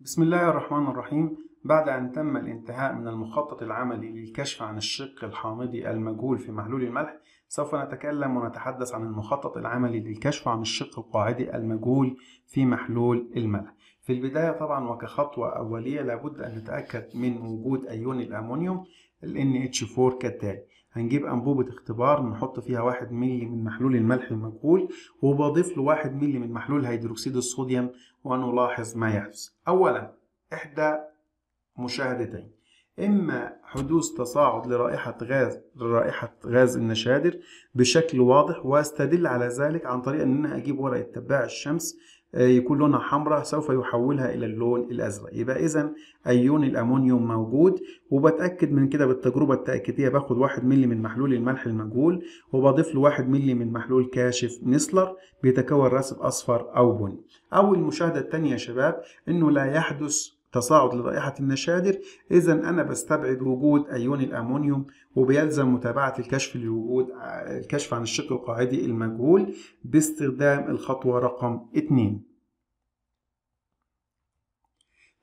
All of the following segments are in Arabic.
بسم الله الرحمن الرحيم بعد أن تم الانتهاء من المخطط العملي للكشف عن الشق الحامضي المجهول في محلول الملح سوف نتكلم ونتحدث عن المخطط العملي للكشف عن الشق القاعدي المجهول في محلول الملح في البداية طبعا وكخطوة أولية لابد أن نتأكد من وجود أيون الأمونيوم ال NH4 كالتالي هنجيب أنبوبة اختبار نحط فيها واحد ملي من محلول الملح المجهول وبضيف له واحد ملي من محلول هيدروكسيد الصوديوم ونلاحظ ما يحدث أولا إحدى مشاهدتين إما حدوث تصاعد لرائحة غاز لرائحة غاز النشادر بشكل واضح واستدل على ذلك عن طريق إن أنا أجيب ورقة تباع الشمس يكون لونها حمراء سوف يحولها الى اللون الازرق يبقى اذا ايون الامونيوم موجود وبتاكد من كده بالتجربه التاكيديه باخد 1 مللي من محلول الملح المجهول وبضيف له 1 مللي من محلول كاشف نسلر بيتكون راسب اصفر او بني اول المشاهده الثانيه يا شباب انه لا يحدث تصاعد لرائحة النشادر إذا أنا بستبعد وجود أيون الأمونيوم وبيلزم متابعة الكشف لوجود الكشف عن الشق القاعدي المجهول باستخدام الخطوة رقم 2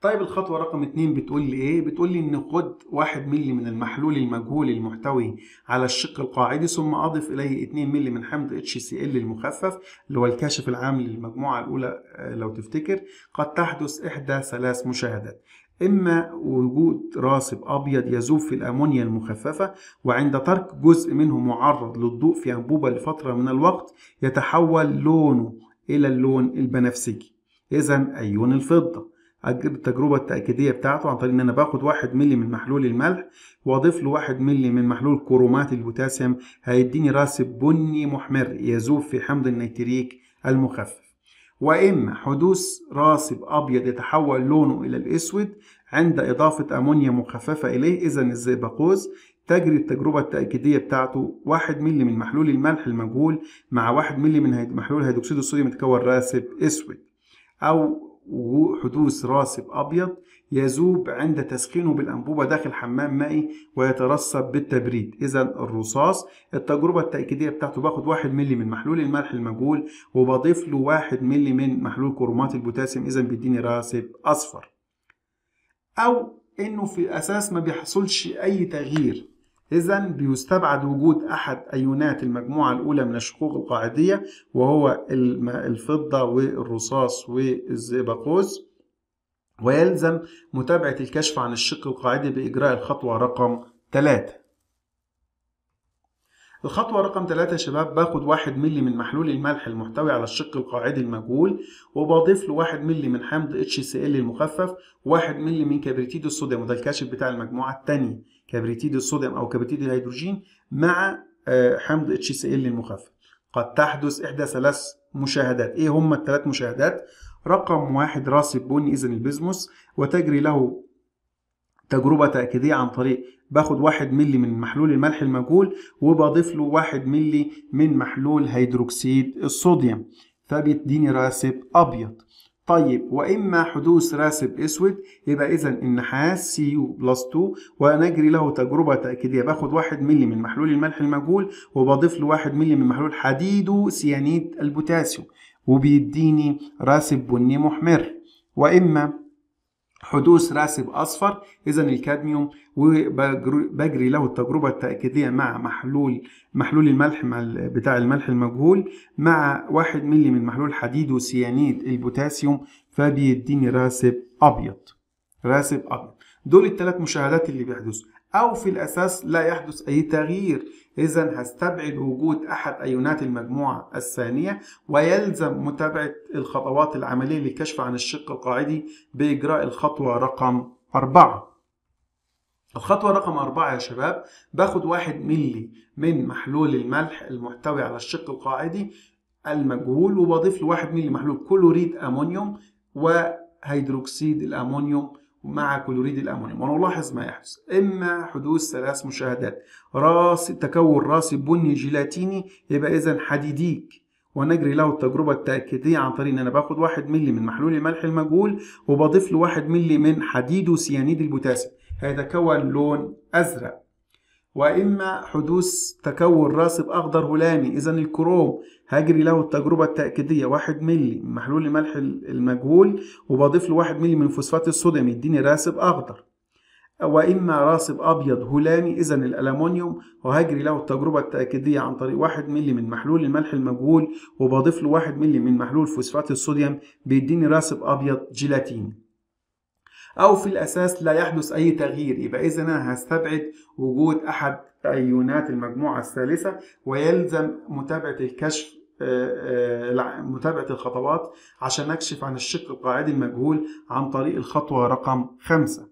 طيب الخطوة رقم اتنين بتقول لي ايه؟ بتقول لي ان خد واحد ملي من المحلول المجهول المحتوي على الشق القاعدي ثم اضف اليه 2 ملي من حمض HCl المخفف اللي هو الكاشف العام للمجموعة الاولى آه، لو تفتكر قد تحدث احدى ثلاث مشاهدات إما وجود راسب أبيض يذوب في الأمونيا المخففة وعند ترك جزء منه معرض للضوء في أنبوبة لفترة من الوقت يتحول لونه إلى اللون البنفسجي إذا أيون الفضة التجربه التاكيديه بتاعته عن طريق ان انا باخد 1 مللي من محلول الملح واضيف له 1 مللي من محلول كرومات البوتاسيوم هيديني راس بني محمر يذوب في حمض النيتريك المخفف واما حدوث راسب ابيض يتحول لونه الى الاسود عند اضافه امونيا مخففه اليه اذا الزئبقوز تجري التجربة التأكيدية بتاعته 1 مللي من محلول الملح المجهول مع 1 مللي من محلول هيدروكسيد الصوديوم يتكون راسب أسود أو وحدوث راسب أبيض يذوب عند تسخينه بالأنبوبة داخل حمام مائي ويترسب بالتبريد إذا الرصاص التجربة التأكيدية بتاعته باخد 1 مللي من محلول الملح المجهول وبضيف له 1 مللي من محلول كرومات البوتاسيوم إذا بيديني راسب أصفر أو إنه في الأساس ما بيحصلش أي تغيير إذا بيستبعد وجود أحد أيونات المجموعة الأولى من الشقوق القاعدية وهو الفضة والرصاص والزيباقوز ويلزم متابعة الكشف عن الشق القاعدي بإجراء الخطوة رقم 3 الخطوة رقم 3 يا شباب باخد 1 ملي من محلول الملح المحتوي على الشق القاعدي المجهول وبضيف له 1 ملي من حمض HCl المخفف 1 ملي من كبريتيد الصوديوم وده الكاشف بتاع المجموعة الثانية كبريتيد الصوديوم أو كبريتيد الهيدروجين مع آه، حمض HCl المخفف قد تحدث إحدى ثلاث مشاهدات إيه هم الثلاث مشاهدات؟ رقم واحد راسب بني اذا البيزموس وتجري له تجربة تأكيدية عن طريق باخد واحد ملي من محلول الملح المجهول وبضيف له واحد ملي من محلول هيدروكسيد الصوديوم فبيديني راسب أبيض طيب وإما حدوث راسب أسود يبقى إذا النحاس يو بلس 2 ونجري له تجربة تأكيدية باخد 1 مللي من محلول الملح المجهول وبضيف له 1 مللي من محلول حديده سيانيد البوتاسيوم وبيديني راسب بني محمر وإما حدوث راسب أصفر إذا الكادميوم وبجري له التجربة التأكيدية مع محلول محلول الملح بتاع الملح المجهول مع واحد ملي من محلول حديد وسيانيد البوتاسيوم فبيديني راسب أبيض راسب أبيض دول الثلاث مشاهدات اللي بيحدثوا أو في الأساس لا يحدث أي تغيير إذا هستبعد وجود أحد أيونات المجموعة الثانية ويلزم متابعة الخطوات العملية للكشف عن الشق القاعدي بإجراء الخطوة رقم أربعة الخطوة رقم أربعة يا شباب باخد واحد ملي من محلول الملح المحتوي على الشق القاعدي المجهول وبضيف واحد ملي محلول كلوريد أمونيوم وهيدروكسيد الأمونيوم مع كلوريد الأمونيوم ونلاحظ ما يحدث إما حدوث ثلاث مشاهدات راس تكون راس بني جيلاتيني يبقى إذا حديديك ونجري له التجربة التأكيدية عن طريق إن أنا باخد 1 ملي من محلول الملح المجهول وبضيف له 1 ملي من حديد وسيانيد البوتاسيوم هيتكون لون أزرق وإما حدوث تكون راسب أخضر هلامي إذا الكروم هجري له التجربة التأكيدية 1 ملي من محلول الملح المجهول وبضيف له 1 ملي من فوسفات الصوديوم يديني راسب أخضر وإما راسب أبيض هلامي إذا الألمونيوم وهجري له التجربة التأكيدية عن طريق 1 ملي من محلول الملح المجهول وبضيف له 1 ملي من محلول فوسفات الصوديوم بيديني راسب أبيض جيلاتيني أو في الأساس لا يحدث أي تغيير يبقى إذا أنا هستبعد وجود أحد أيونات المجموعة الثالثة ويلزم متابعة الكشف آه، آه، متابعة الخطوات عشان أكشف عن الشق القاعدي المجهول عن طريق الخطوة رقم خمسة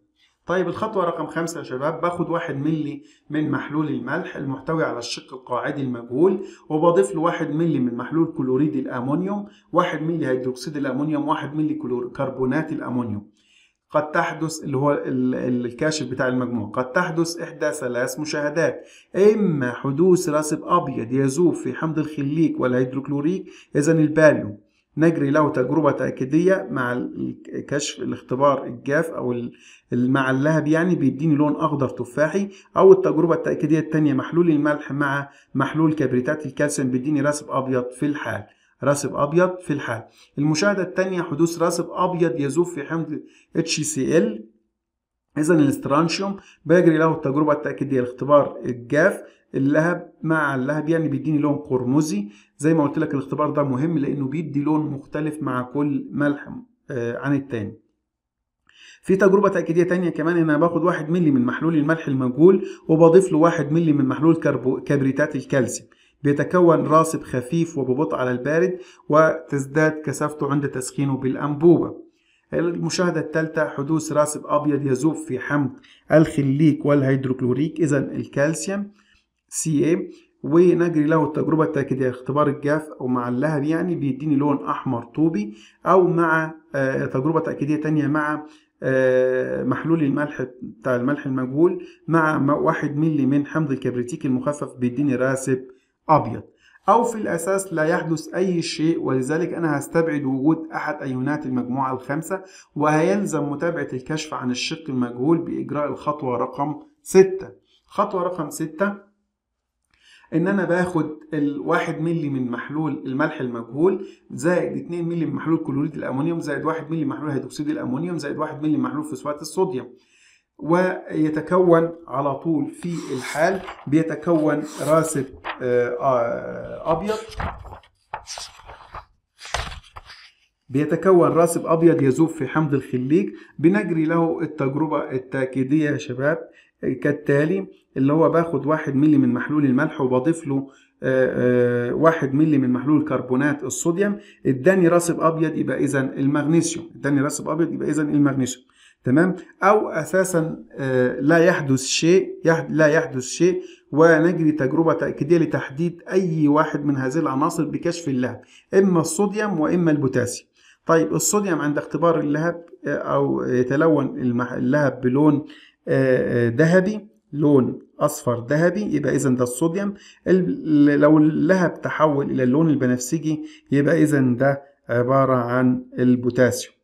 طيب الخطوة رقم خمسة يا شباب باخد واحد ملي من محلول الملح المحتوي على الشق القاعدي المجهول وبضيف له واحد ملي من محلول كلوريد الأمونيوم واحد ملي هيدروكسيد الأمونيوم واحد ملي كربونات الأمونيوم قد تحدث اللي هو الكاشف بتاع المجموع قد تحدث إحدى ثلاث مشاهدات إما حدوث راسب أبيض يذوب في حمض الخليك والهيدروكلوريك إذا الباليو نجري له تجربة تأكيدية مع الكشف الاختبار الجاف أو مع اللهب يعني بيديني لون أخضر تفاحي أو التجربة التأكيدية التانية محلول الملح مع محلول كبريتات الكالسيوم بيديني راسب أبيض في الحال راسب أبيض في الحال المشاهدة الثانية حدوث راسب أبيض يزوف في حمض HCl إذا الاسترانشيوم بجري له التجربة التأكيدية الاختبار الجاف اللهب مع اللهب يعني بيديني لون قرمزي زي ما قلت لك الاختبار ده مهم لأنه بيدي لون مختلف مع كل ملح آه، عن التاني في تجربة تأكيدية تانية كمان أنا باخد واحد ملي من محلول الملح المجهول وبضيف له واحد ملي من محلول كبريتات الكالسيوم بيتكون راسب خفيف وببطء على البارد وتزداد كثافته عند تسخينه بالأنبوبة المشاهدة الثالثة حدوث راسب أبيض يذوب في حمض الخليك والهيدروكلوريك إذا الكالسيوم CA ونجري له التجربة التأكيدية اختبار الجاف أو مع اللهب يعني بيديني لون أحمر طوبي أو مع آه، تجربة تأكيدية تانية مع آه، محلول الملح بتاع الملح المجهول مع واحد ملي من حمض الكبريتيك المخفف بيديني راسب أبيض أو في الأساس لا يحدث أي شيء ولذلك أنا هستبعد وجود أحد أيونات المجموعة الخامسة وهيلزم متابعة الكشف عن الشق المجهول بإجراء الخطوة رقم 6 خطوة رقم 6 ان انا باخد الواحد ملي من محلول الملح المجهول زائد 2 ملي من محلول كلوريد الامونيوم زائد 1 ملي من محلول هيدروكسيد الامونيوم زائد 1 ملي من محلول فوسفات الصوديوم ويتكون على طول في الحال بيتكون راسب آه، آه، أبيض بيتكون راسب أبيض يذوب في حمض الخليج بنجري له التجربة التأكيدية يا شباب كالتالي اللي هو باخد واحد ملي من محلول الملح وبضيف له آه، واحد ملي من محلول كربونات الصوديوم اداني راسب ابيض يبقى اذا المغنيسيوم اداني راسب ابيض يبقى اذا المغنيسيوم تمام او اساسا آه، لا يحدث شيء لا يحدث شيء ونجري تجربة تأكيدية لتحديد أي واحد من هذه العناصر بكشف اللهب إما الصوديوم وإما البوتاسيوم طيب الصوديوم عند اختبار اللهب آه، أو يتلون اللهب بلون آه، ذهبي لون أصفر ذهبي يبقى إذا ده الصوديوم لو اللهب تحول إلى اللون البنفسجي يبقى إذا ده عبارة عن البوتاسيوم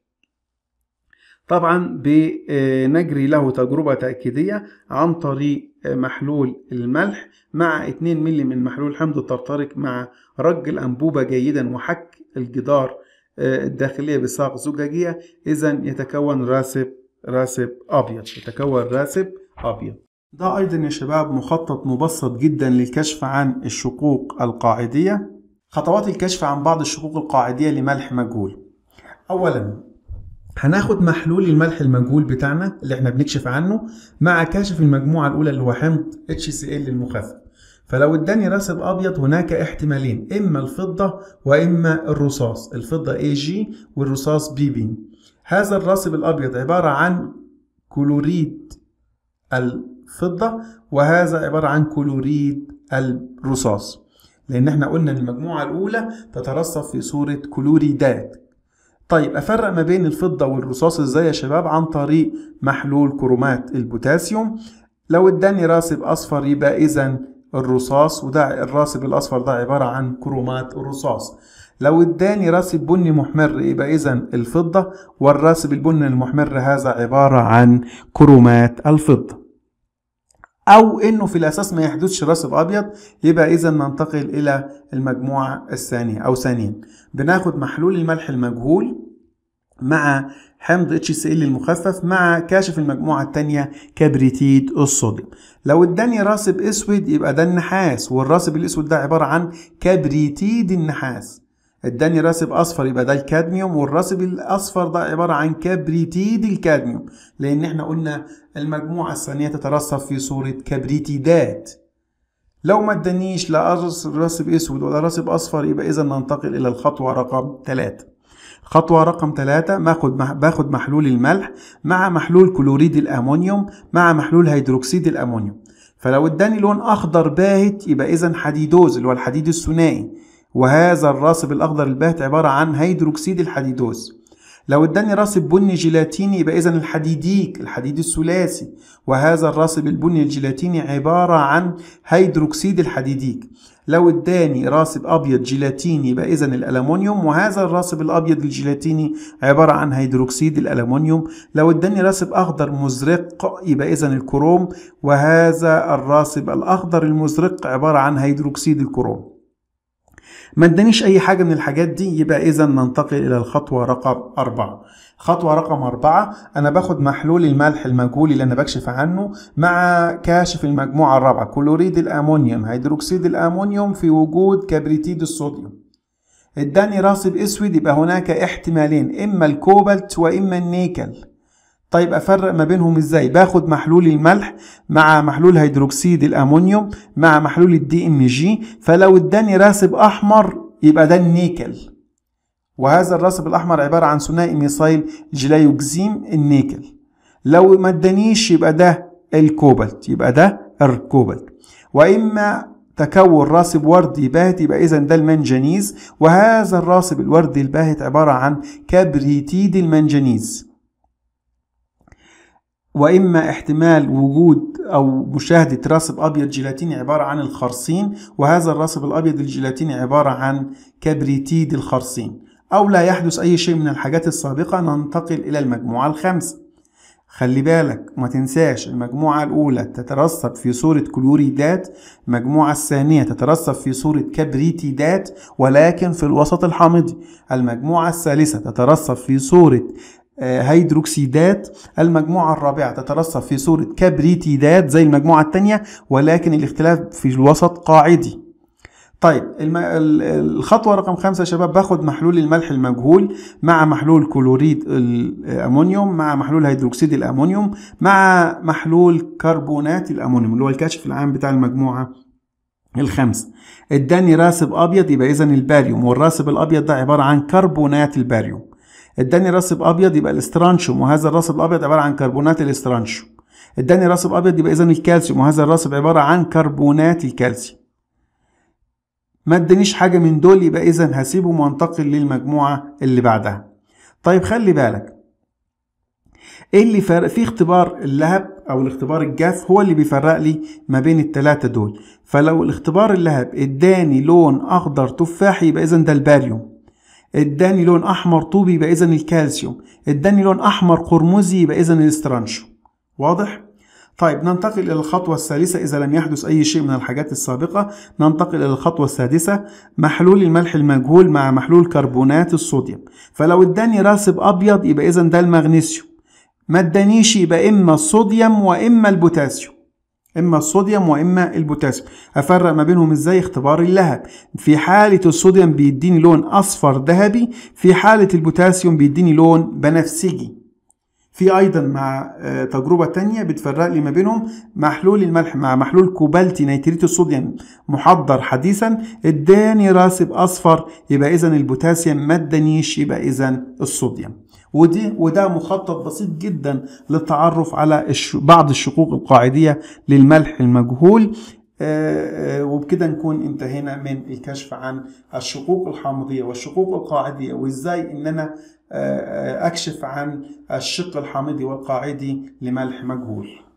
طبعا بنجري له تجربة تأكيدية عن طريق محلول الملح مع 2 ملي من محلول حمض الترطريق مع رج الأنبوبة جيدا وحك الجدار آه، الداخلية بساق زجاجية إذا يتكون راسب راسب أبيض يتكون راسب أبيض ده أيضا يا شباب مخطط مبسط جدا للكشف عن الشقوق القاعدية خطوات الكشف عن بعض الشقوق القاعدية لملح مجهول أولا هناخد محلول الملح المجهول بتاعنا اللي احنا بنكشف عنه مع كشف المجموعة الأولى اللي هو حمض HCl المخفف فلو اداني راسب ابيض هناك احتمالين اما الفضه واما الرصاص الفضه اي جي والرصاص بي بي هذا الراسب الابيض عباره عن كلوريد الفضه وهذا عباره عن كلوريد الرصاص لان احنا قلنا المجموعه الاولى تترصف في صوره كلوريدات طيب افرق ما بين الفضه والرصاص ازاي يا شباب عن طريق محلول كرومات البوتاسيوم لو اداني راسب اصفر يبقى اذا الرصاص وده الراسب الاصفر ده عباره عن كرومات الرصاص لو اداني راسب بني محمر يبقى اذا الفضه والراسب البني المحمر هذا عباره عن كرومات الفضه او انه في الاساس ما يحدثش رصد ابيض يبقى اذا ننتقل الى المجموعه الثانيه او ثانيا بناخد محلول الملح المجهول مع حمض اتش سي ال المخفف مع كاشف المجموعه الثانيه كبريتيد الصوديوم لو اداني راسب اسود يبقى ده النحاس والراسب الاسود ده عباره عن كبريتيد النحاس اداني راسب اصفر يبقى ده الكادميوم والراسب الاصفر ده عباره عن كبريتيد الكادميوم لان احنا قلنا المجموعه الثانيه تترسب في صوره كبريتيدات لو ما ادانيش لا راسب اسود ولا راسب اصفر يبقى اذا ننتقل الى الخطوه رقم 3 خطوة رقم ثلاثة باخد باخد محلول الملح مع محلول كلوريد الامونيوم مع محلول هيدروكسيد الامونيوم فلو اداني لون اخضر باهت يبقى اذا حديدوز اللي هو الحديد الثنائي وهذا الراسب الأخضر الباهت عبارة عن هيدروكسيد الحديدوز لو اداني راسب بني جيلاتيني يبقى إذا الحديديك الحديد الثلاثي وهذا الراسب البني الجيلاتيني عبارة عن هيدروكسيد الحديديك لو اداني راسب ابيض جيلاتيني يبقى اذا الالومنيوم وهذا الراسب الابيض الجيلاتيني عباره عن هيدروكسيد الالومنيوم لو اداني راسب اخضر مزرق يبقى اذا الكروم وهذا الراسب الاخضر المزرق عباره عن هيدروكسيد الكروم ما ادانيش اي حاجه من الحاجات دي يبقى اذا ننتقل الى الخطوه رقم أربعة خطوة رقم أربعة أنا باخد محلول الملح المجهول اللي أنا بكشف عنه مع كاشف المجموعة الرابعة كلوريد الأمونيوم هيدروكسيد الأمونيوم في وجود كبريتيد الصوديوم اداني راسب اسود يبقى هناك احتمالين اما الكوبالت واما النيكل طيب افرق ما بينهم ازاي باخد محلول الملح مع محلول هيدروكسيد الامونيوم مع محلول الدي ام جي فلو اداني راسب احمر يبقى ده النيكل وهذا الراسب الاحمر عباره عن ثنائي ميثايل جلايوكزيم النيكل لو ما ادانيش يبقى ده الكوبالت يبقى ده الكوبالت واما تكون راسب وردي باهت يبقى اذا ده المنجنيز وهذا الراسب الوردي الباهت عباره عن كبريتيد المنجنيز واما احتمال وجود او مشاهده راسب ابيض جيلاتيني عباره عن الخرصين وهذا الراسب الابيض الجيلاتيني عباره عن كبريتيد الخرصين او لا يحدث اي شيء من الحاجات السابقه ننتقل الى المجموعه الخامسه خلي بالك وما تنساش المجموعة الأولى تترسب في صورة كلوريدات المجموعة الثانية تترسب في صورة كبريتيدات ولكن في الوسط الحامضي المجموعة الثالثة تترسب في صورة آه، هيدروكسيدات المجموعة الرابعة تترسب في صورة كبريتيدات زي المجموعة الثانية ولكن الاختلاف في الوسط قاعدي طيب الخطوة رقم خمسة يا شباب باخد محلول الملح المجهول مع محلول كلوريد الأمونيوم مع محلول هيدروكسيد الأمونيوم مع محلول كربونات الأمونيوم اللي هو الكشف العام بتاع المجموعة الخمس اداني راسب أبيض يبقى إذا الباريوم والراسب الأبيض ده عبارة عن كربونات الباريوم اداني رصب ابيض يبقى الاسترانشوم وهذا الرصب الابيض عباره عن كربونات الاسترانشوم اداني رصب ابيض يبقى اذا الكالسيوم وهذا الرصب عباره عن كربونات الكالسيوم ما ادانيش حاجه من دول يبقى اذا هسيبهم وانتقل للمجموعه اللي بعدها طيب خلي بالك ايه اللي فرق في اختبار اللهب او الاختبار الجاف هو اللي بيفرق لي ما بين التلاتة دول فلو الاختبار اللهب اداني لون اخضر تفاحي يبقى اذا ده الباريوم اداني لون احمر طوبي يبقى اذا الكالسيوم اداني لون احمر قرمزي يبقى اذا الاسترانشو واضح طيب ننتقل إلى الخطوة الثالثة إذا لم يحدث أي شيء من الحاجات السابقة ننتقل إلى الخطوة السادسة محلول الملح المجهول مع محلول كربونات الصوديوم فلو اداني راسب أبيض يبقى إذا ده المغنيسيوم ما ادانيش يبقى إما الصوديوم وإما البوتاسيوم اما الصوديوم واما البوتاسيوم افرق ما بينهم ازاي اختبار اللهب في حاله الصوديوم بيديني لون اصفر ذهبي في حاله البوتاسيوم بيديني لون بنفسجي في ايضا مع آه، تجربه تانية بتفرق لي ما بينهم محلول الملح مع محلول كوبالتي نيتريت الصوديوم محضر حديثا اداني راسب اصفر يبقى اذا البوتاسيوم ما ادانيش يبقى اذا الصوديوم ودي وده مخطط بسيط جدا للتعرف على بعض الشقوق القاعدية للملح المجهول آه، آه، وبكده نكون انتهينا من الكشف عن الشقوق الحامضية والشقوق القاعدية وازاي ان انا آه، اكشف عن الشق الحامضي والقاعدي لملح مجهول